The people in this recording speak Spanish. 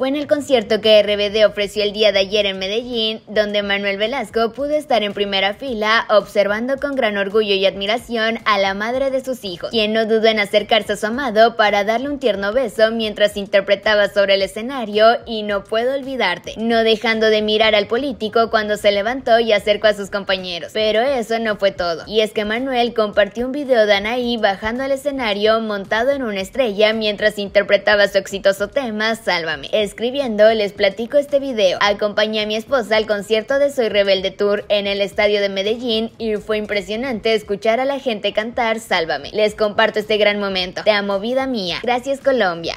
Fue en el concierto que RBD ofreció el día de ayer en Medellín, donde Manuel Velasco pudo estar en primera fila observando con gran orgullo y admiración a la madre de sus hijos, quien no dudó en acercarse a su amado para darle un tierno beso mientras interpretaba sobre el escenario y no puedo olvidarte, no dejando de mirar al político cuando se levantó y acercó a sus compañeros. Pero eso no fue todo, y es que Manuel compartió un video de Anaí bajando al escenario montado en una estrella mientras interpretaba su exitoso tema Sálvame escribiendo, les platico este video. Acompañé a mi esposa al concierto de Soy Rebelde Tour en el estadio de Medellín y fue impresionante escuchar a la gente cantar Sálvame. Les comparto este gran momento. Te amo vida mía. Gracias Colombia.